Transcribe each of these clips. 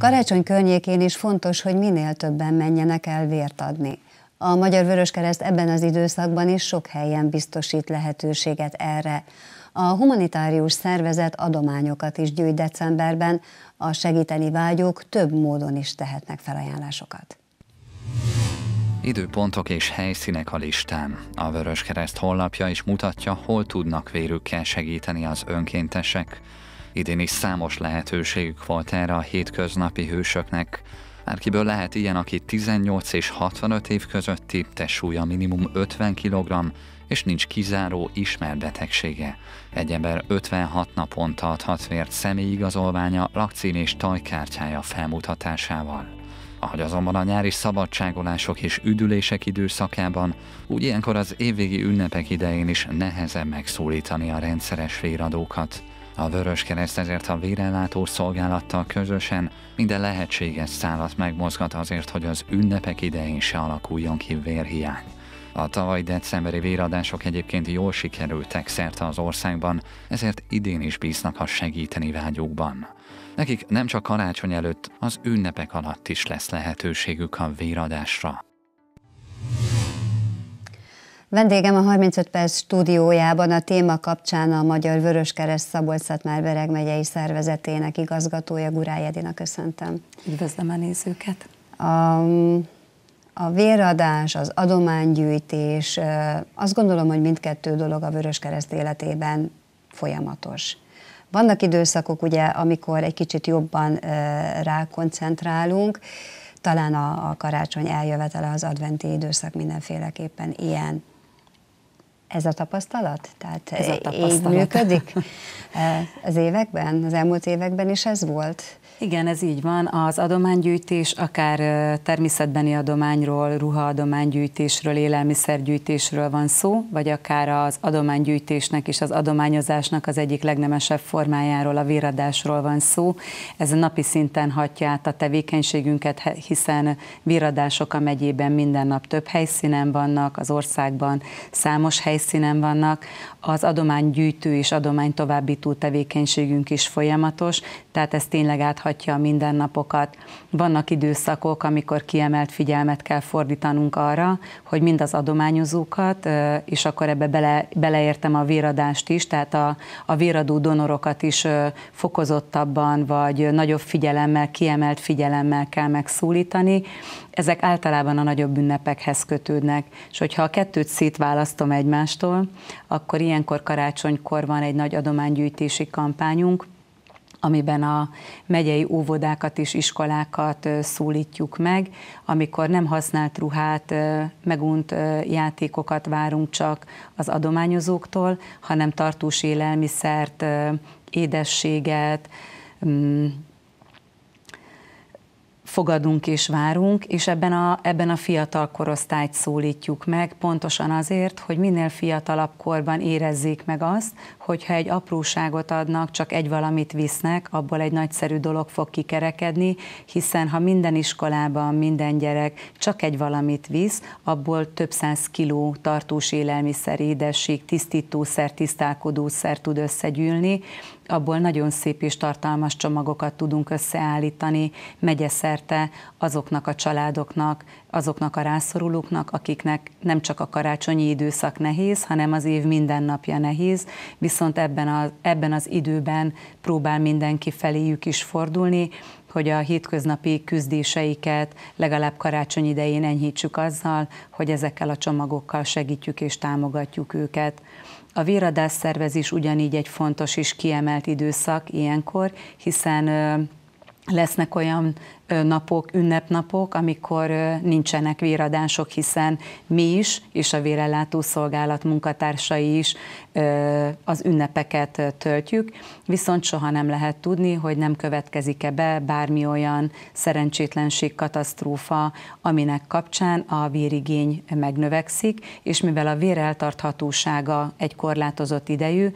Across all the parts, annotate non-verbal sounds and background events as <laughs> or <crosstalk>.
Karácsony környékén is fontos, hogy minél többen menjenek el vért adni. A Magyar Vöröskereszt ebben az időszakban is sok helyen biztosít lehetőséget erre. A humanitárius szervezet adományokat is gyűjt decemberben, a segíteni vágyók több módon is tehetnek felajánlásokat. Időpontok és helyszínek a listán. A Vöröskereszt honlapja is mutatja, hol tudnak vérükkel segíteni az önkéntesek. Idén is számos lehetőségük volt erre a hétköznapi hősöknek. Bárkiből lehet ilyen, aki 18 és 65 év közötti, súlya minimum 50 kg, és nincs kizáró ismert betegsége. Egy ember 56 napon tarthat vért igazolványa, lakcím és tajkártyája felmutatásával. Ahogy azonban a nyári szabadságolások és üdülések időszakában, úgy ilyenkor az évvégi ünnepek idején is nehezebb megszólítani a rendszeres véradókat. A Vörös Kereszt ezért a vérellátó szolgálattal közösen minden lehetséges szállat megmozgat azért, hogy az ünnepek idején se alakuljon ki vérhiány. A tavaly decemberi véradások egyébként jól sikerültek szerte az országban, ezért idén is bíznak a segíteni vágyókban. Nekik nem csak karácsony előtt, az ünnepek alatt is lesz lehetőségük a véradásra. Vendégem a 35 perc stúdiójában a téma kapcsán a Magyar Vöröskereszt Szabolcs-Szatmár-Bereg megyei szervezetének igazgatója Gurály Edina köszöntöm. Üdvözlöm a nézőket. A, a véradás, az adománygyűjtés, azt gondolom, hogy mindkettő dolog a Vöröskereszt életében folyamatos. Vannak időszakok, ugye, amikor egy kicsit jobban rákoncentrálunk, talán a, a karácsony eljövetele az adventi időszak mindenféleképpen ilyen. Ez a tapasztalat? Tehát ez a tapasztalat. így működik <laughs> az években, az elmúlt években is ez volt? Igen, ez így van. Az adománygyűjtés, akár természetbeni adományról, ruhaadománygyűjtésről, élelmiszergyűjtésről van szó, vagy akár az adománygyűjtésnek és az adományozásnak az egyik legnemesebb formájáról, a véradásról van szó. Ez a napi szinten hatja át a tevékenységünket, hiszen véradások a megyében minden nap több helyszínen vannak, az országban számos helyszínen vannak. Az adománygyűjtő és adománytovábbító tevékenységünk is folyamatos, tehát ez tényleg áthatja meghatja a mindennapokat. Vannak időszakok, amikor kiemelt figyelmet kell fordítanunk arra, hogy mind az adományozókat, és akkor ebbe bele, beleértem a véradást is, tehát a, a véradó donorokat is fokozottabban, vagy nagyobb figyelemmel, kiemelt figyelemmel kell megszólítani. Ezek általában a nagyobb ünnepekhez kötődnek, és hogyha a kettőt szétválasztom egymástól, akkor ilyenkor karácsonykor van egy nagy adománygyűjtési kampányunk, amiben a megyei óvodákat és iskolákat szólítjuk meg, amikor nem használt ruhát, megunt játékokat várunk csak az adományozóktól, hanem tartós élelmiszert, édességet, mm, fogadunk és várunk, és ebben a, ebben a fiatal korosztályt szólítjuk meg, pontosan azért, hogy minél fiatalabb korban érezzék meg azt, hogyha egy apróságot adnak, csak egy valamit visznek, abból egy nagyszerű dolog fog kikerekedni, hiszen ha minden iskolában minden gyerek csak egy valamit visz, abból több száz kiló tartós élelmiszer, édesség, tisztítószer, tisztálkodószer tud összegyűlni, abból nagyon szép és tartalmas csomagokat tudunk összeállítani megyeszerte azoknak a családoknak, azoknak a rászorulóknak, akiknek nem csak a karácsonyi időszak nehéz, hanem az év minden napja nehéz, viszont ebben, a, ebben az időben próbál mindenki feléjük is fordulni, hogy a hétköznapi küzdéseiket legalább karácsony idején enyhítsük azzal, hogy ezekkel a csomagokkal segítjük és támogatjuk őket. A véradás szervezés ugyanígy egy fontos és kiemelt időszak ilyenkor, hiszen lesznek olyan napok, ünnepnapok, amikor nincsenek véradások, hiszen mi is, és a vérellátó szolgálat munkatársai is az ünnepeket töltjük, viszont soha nem lehet tudni, hogy nem következik-e be bármi olyan szerencsétlenség, katasztrófa, aminek kapcsán a vérigény megnövekszik, és mivel a véreltarthatósága egy korlátozott idejű,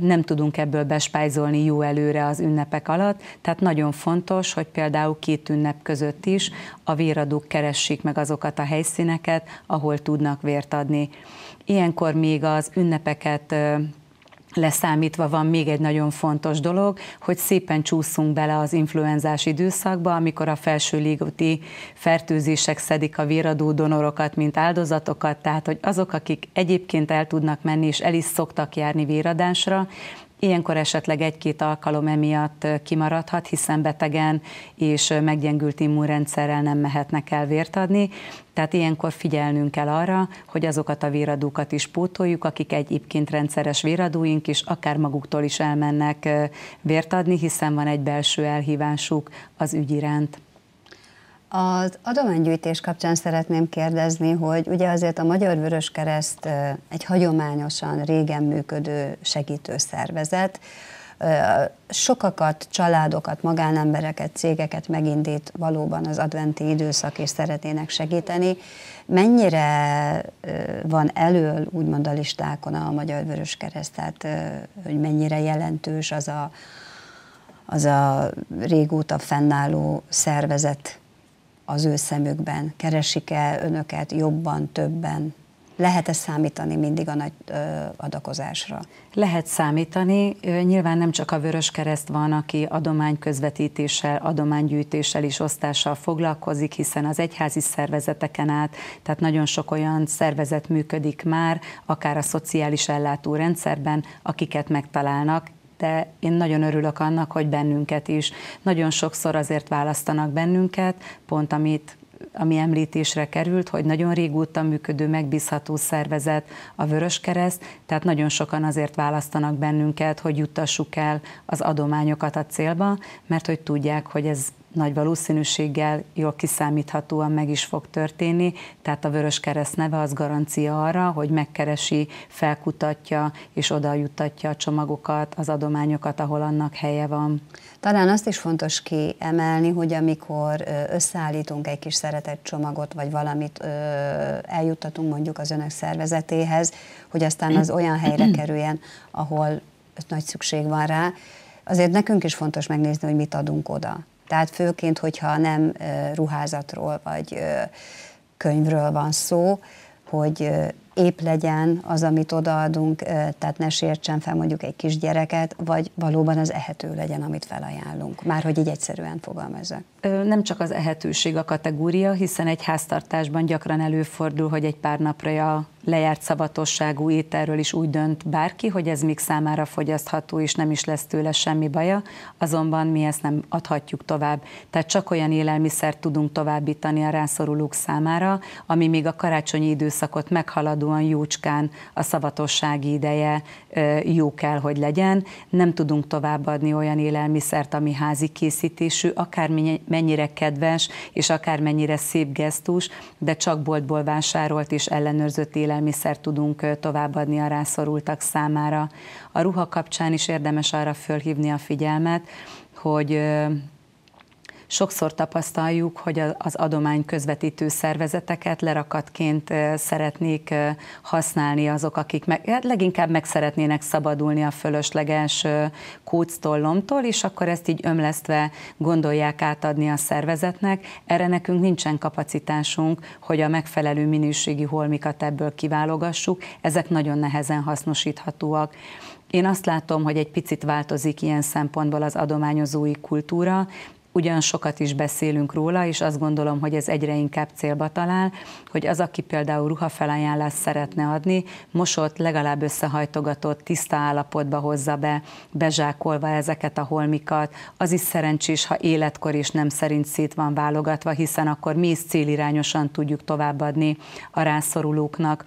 nem tudunk ebből bespájzolni jó előre az ünnepek alatt, tehát nagyon fontos, hogy például két ünnep között is a véradók keressék meg azokat a helyszíneket, ahol tudnak vért adni. Ilyenkor még az ünnepeket leszámítva van még egy nagyon fontos dolog, hogy szépen csúszunk bele az influenzás időszakba, amikor a felső légúti fertőzések szedik a véradó donorokat, mint áldozatokat, tehát hogy azok, akik egyébként el tudnak menni és el is szoktak járni véradásra, Ilyenkor esetleg egy-két alkalom emiatt kimaradhat, hiszen betegen és meggyengült immunrendszerrel nem mehetnek el vért adni, tehát ilyenkor figyelnünk kell arra, hogy azokat a véradókat is pótoljuk, akik egyébként rendszeres véradóink is, akár maguktól is elmennek vért adni, hiszen van egy belső elhívásuk az ügy iránt. Az adománygyűjtés kapcsán szeretném kérdezni, hogy ugye azért a Magyar Vörös Kereszt egy hagyományosan régen működő segítő szervezet, sokakat, családokat, magánembereket, cégeket megindít valóban az adventi időszak, és szeretnének segíteni. Mennyire van elől, úgymond a listákon a Magyar Vörös Kereszt, tehát hogy mennyire jelentős az a, az a régóta fennálló szervezet az ő szemükben? Keresik-e önöket jobban, többen? Lehet-e számítani mindig a nagy adakozásra? Lehet számítani, nyilván nem csak a Vörös Kereszt van, aki adomány közvetítéssel, adománygyűjtéssel és osztással foglalkozik, hiszen az egyházi szervezeteken át, tehát nagyon sok olyan szervezet működik már, akár a szociális ellátó rendszerben, akiket megtalálnak, de én nagyon örülök annak, hogy bennünket is. Nagyon sokszor azért választanak bennünket, pont amit ami említésre került, hogy nagyon régóta működő, megbízható szervezet a Vöröskereszt, tehát nagyon sokan azért választanak bennünket, hogy juttassuk el az adományokat a célba, mert hogy tudják, hogy ez nagy valószínűséggel jól kiszámíthatóan meg is fog történni, tehát a Vörös Kereszt neve az garancia arra, hogy megkeresi, felkutatja és oda jutatja a csomagokat, az adományokat, ahol annak helye van. Talán azt is fontos kiemelni, hogy amikor összeállítunk egy kis szeretett csomagot, vagy valamit eljuttatunk mondjuk az önök szervezetéhez, hogy aztán az olyan helyre <clears throat> kerüljen, ahol nagy szükség van rá, azért nekünk is fontos megnézni, hogy mit adunk oda. Tehát főként, hogyha nem ruházatról vagy könyvről van szó, hogy épp legyen az, amit odaadunk, tehát ne sértsen fel mondjuk egy kisgyereket, vagy valóban az ehető legyen, amit felajánlunk. Már hogy így egyszerűen fogalmazok. Nem csak az ehetőség a kategória, hiszen egy háztartásban gyakran előfordul, hogy egy pár napra a lejárt szavatosságú ételről is úgy dönt bárki, hogy ez még számára fogyasztható, és nem is lesz tőle semmi baja, azonban mi ezt nem adhatjuk tovább. Tehát csak olyan élelmiszert tudunk továbbítani a rászorulók számára, ami még a karácsonyi időszakot meghaladóan jócskán a szavatossági ideje jó kell, hogy legyen. Nem tudunk továbbadni olyan élelmiszert, ami házi készítésű, akár mennyire kedves, és akár mennyire szép gesztus, de csak boltból vásárolt és ellenőrzött élelmiszer élelmiszer tudunk továbbadni a rászorultak számára. A ruha kapcsán is érdemes arra fölhívni a figyelmet, hogy Sokszor tapasztaljuk, hogy az adomány közvetítő szervezeteket lerakatként szeretnék használni azok, akik meg, hát leginkább meg szeretnének szabadulni a fölösleges kóctól, lomtól, és akkor ezt így ömlesztve gondolják átadni a szervezetnek. Erre nekünk nincsen kapacitásunk, hogy a megfelelő minőségi holmikat ebből kiválogassuk. Ezek nagyon nehezen hasznosíthatóak. Én azt látom, hogy egy picit változik ilyen szempontból az adományozói kultúra, ugyan sokat is beszélünk róla, és azt gondolom, hogy ez egyre inkább célba talál, hogy az, aki például ruhafelajánlást szeretne adni, mosott, legalább összehajtogatott, tiszta állapotba hozza be, bezsákolva ezeket a holmikat, az is szerencsés, ha életkor és nem szerint szét van válogatva, hiszen akkor mi is célirányosan tudjuk továbbadni a rászorulóknak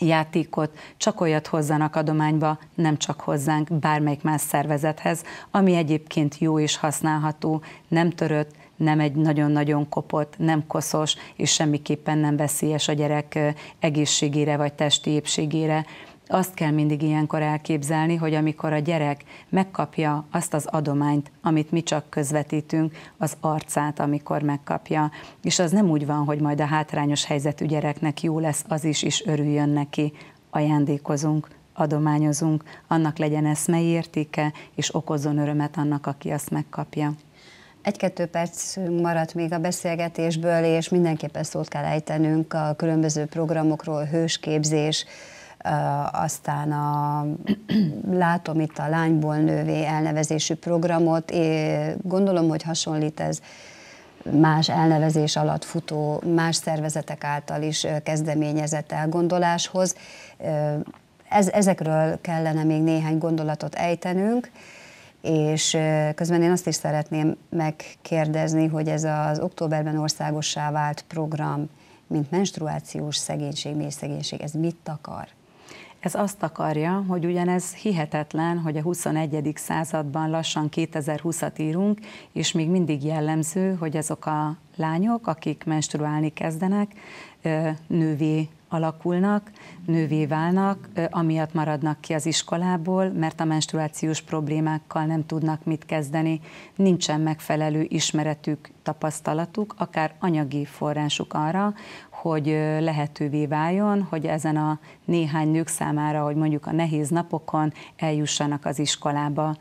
játékot csak olyat hozzanak adományba, nem csak hozzánk, bármelyik más szervezethez, ami egyébként jó és használható, nem törött, nem egy nagyon-nagyon kopott, nem koszos, és semmiképpen nem veszélyes a gyerek egészségére vagy testi épségére. Azt kell mindig ilyenkor elképzelni, hogy amikor a gyerek megkapja azt az adományt, amit mi csak közvetítünk, az arcát, amikor megkapja, és az nem úgy van, hogy majd a hátrányos helyzetű gyereknek jó lesz az is, és örüljön neki, ajándékozunk, adományozunk, annak legyen eszmei értéke, és okozzon örömet annak, aki azt megkapja. Egy-kettő perc maradt még a beszélgetésből, és mindenképpen szót kell ejtenünk a különböző programokról, hősképzés, aztán a, látom itt a lányból nővé elnevezésű programot, és gondolom, hogy hasonlít ez más elnevezés alatt futó, más szervezetek által is kezdeményezett elgondoláshoz. Ez, ezekről kellene még néhány gondolatot ejtenünk, és közben én azt is szeretném megkérdezni, hogy ez az októberben országossá vált program, mint menstruációs szegénység, mély szegénység, ez mit akar? Ez azt akarja, hogy ugyanez hihetetlen, hogy a 21. században lassan 2020-at írunk, és még mindig jellemző, hogy azok a lányok, akik menstruálni kezdenek, nővé alakulnak, nővé válnak, amiatt maradnak ki az iskolából, mert a menstruációs problémákkal nem tudnak mit kezdeni, nincsen megfelelő ismeretük, tapasztalatuk, akár anyagi forrásuk arra, hogy lehetővé váljon, hogy ezen a néhány nők számára, hogy mondjuk a nehéz napokon eljussanak az iskolába.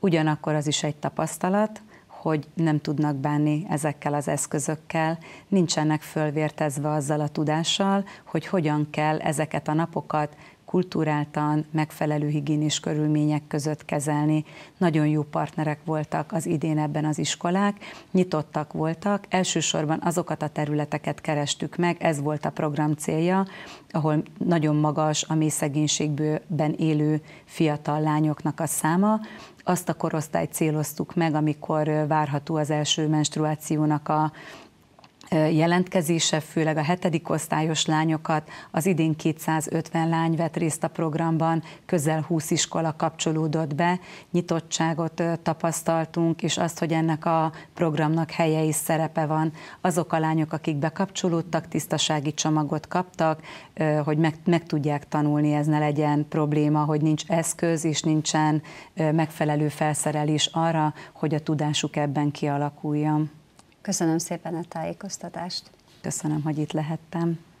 Ugyanakkor az is egy tapasztalat, hogy nem tudnak bánni ezekkel az eszközökkel, nincsenek fölvértezve azzal a tudással, hogy hogyan kell ezeket a napokat kultúráltan, megfelelő higiénis körülmények között kezelni. Nagyon jó partnerek voltak az idén ebben az iskolák, nyitottak voltak, elsősorban azokat a területeket kerestük meg, ez volt a program célja, ahol nagyon magas a mély szegénységben élő fiatal lányoknak a száma, azt a korosztályt céloztuk meg, amikor várható az első menstruációnak a jelentkezése, főleg a hetedik osztályos lányokat, az idén 250 lány vett részt a programban, közel 20 iskola kapcsolódott be, nyitottságot tapasztaltunk, és azt, hogy ennek a programnak helye és szerepe van. Azok a lányok, akik bekapcsolódtak, tisztasági csomagot kaptak, hogy meg, meg tudják tanulni, ez ne legyen probléma, hogy nincs eszköz és nincsen megfelelő felszerelés arra, hogy a tudásuk ebben kialakuljon. Köszönöm szépen a tájékoztatást. Köszönöm, hogy itt lehettem.